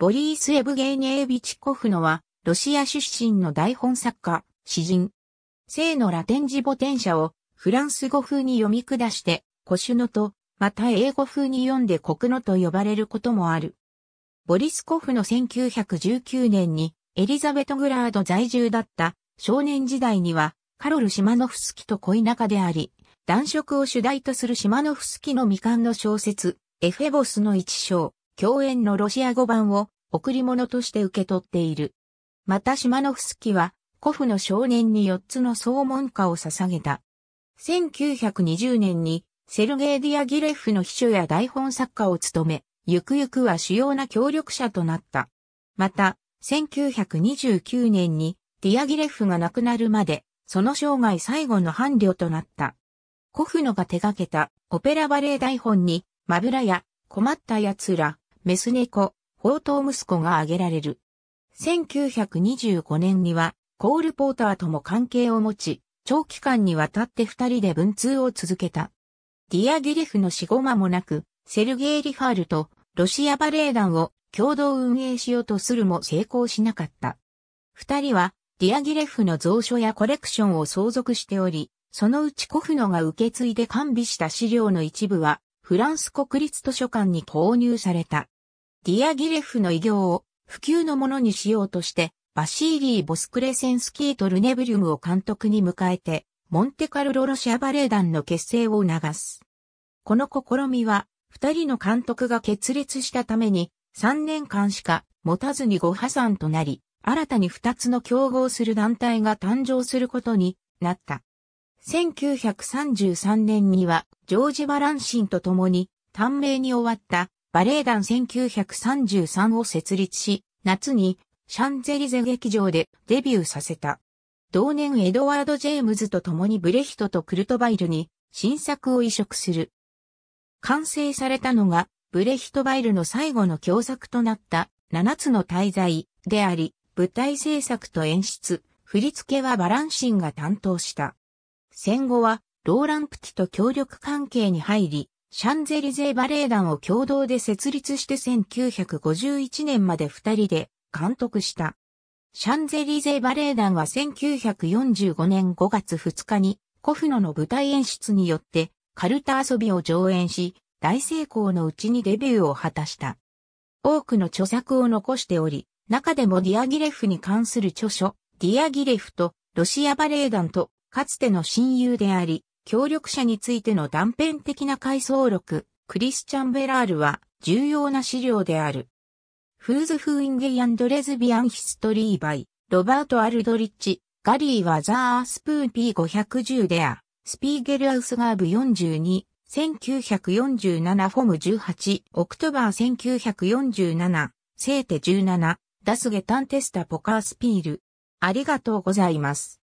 ボリース・エブゲーニエービチコフノは、ロシア出身の台本作家、詩人。聖のラテン字母転社を、フランス語風に読み下して、コシュノと、また英語風に読んでコクノと呼ばれることもある。ボリスコフの1919年に、エリザベトグラード在住だった少年時代には、カロル・シマノフスキと恋仲であり、男色を主題とするシマノフスキの未完の小説、エフェボスの一章、共演のロシア語版を贈り物として受け取っている。またシマノフスキは、古フの少年に4つの総門下を捧げた。1920年に、セルゲイ・ディアギレフの秘書や台本作家を務め、ゆくゆくは主要な協力者となった。また、1929年に、ディアギレフが亡くなるまで、その生涯最後の伴侶となった。コフノが手掛けたオペラバレエ台本に、マブラや困った奴ら、メス猫、宝刀息子が挙げられる。1925年には、コールポーターとも関係を持ち、長期間にわたって二人で文通を続けた。ディアギレフの死後間もなく、セルゲイ・リファールとロシアバレエ団を共同運営しようとするも成功しなかった。二人は、ディアギレフの蔵書やコレクションを相続しており、そのうちコフノが受け継いで完備した資料の一部は、フランス国立図書館に購入された。ディアギレフの偉業を普及のものにしようとして、バシーリー・ボスクレセンスキーとルネブリュムを監督に迎えて、モンテカルロロシアバレエ団の結成を促す。この試みは、二人の監督が決裂したために、三年間しか持たずにご破産となり、新たに二つの競合する団体が誕生することになった。1933年には、ジョージ・バランシンと共に、短命に終わったバレエ団1933を設立し、夏にシャンゼリゼ劇場でデビューさせた。同年エドワード・ジェームズと共にブレヒトとクルトバイルに新作を移植する。完成されたのがブレヒトバイルの最後の共作となった七つの滞在であり、舞台制作と演出、振り付けはバランシンが担当した。戦後は、ローランプティと協力関係に入り、シャンゼリゼバレエ団を共同で設立して1951年まで二人で監督した。シャンゼリゼバレエ団は1945年5月2日にコフノの舞台演出によってカルタ遊びを上演し、大成功のうちにデビューを果たした。多くの著作を残しており、中でもディアギレフに関する著書、ディアギレフとロシアバレエ団とかつての親友であり、協力者についての断片的な回想録、クリスチャン・ベラールは重要な資料である。フーズ・フーインゲイ・アンド・レズビアン・ヒストリー・バイ、ロバート・アルドリッチ、ガリー・はザー・スプーン P510 デア、スピーゲル・アウスガーブ42、1947フォム18、オクトバー1947、セーテ17、ダスゲタンテスタ・ポカースピール。ありがとうございます。